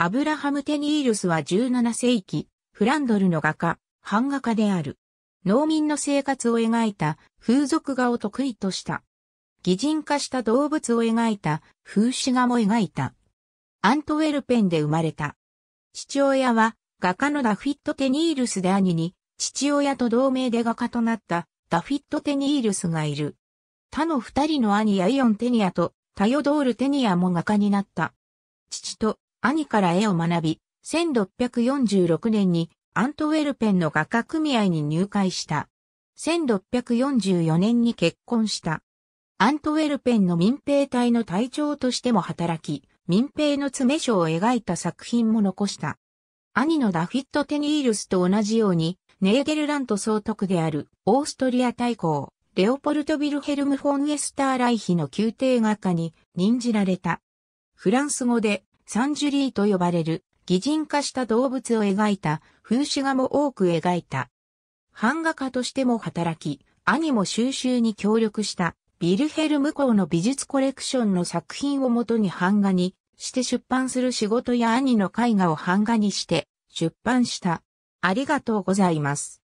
アブラハム・テニールスは17世紀、フランドルの画家、版画家である。農民の生活を描いた風俗画を得意とした。擬人化した動物を描いた風刺画も描いた。アントウェルペンで生まれた。父親は画家のダフィット・テニールスで兄に、父親と同盟で画家となったダフィット・テニールスがいる。他の二人の兄やイオン・テニアとタヨドール・テニアも画家になった。父と兄から絵を学び、1646年にアントウェルペンの画家組合に入会した。1644年に結婚した。アントウェルペンの民兵隊の隊長としても働き、民兵の詰め所を描いた作品も残した。兄のダフィット・テニールスと同じように、ネーゲルラント総督であるオーストリア大公、レオポルト・ビルヘルム・フォン・エスター・ライヒの宮廷画家に任じられた。フランス語でサンジュリーと呼ばれる擬人化した動物を描いた風刺画も多く描いた。版画家としても働き、兄も収集に協力したビルヘルム校の美術コレクションの作品をもとに版画にして出版する仕事や兄の絵画を版画にして出版した。ありがとうございます。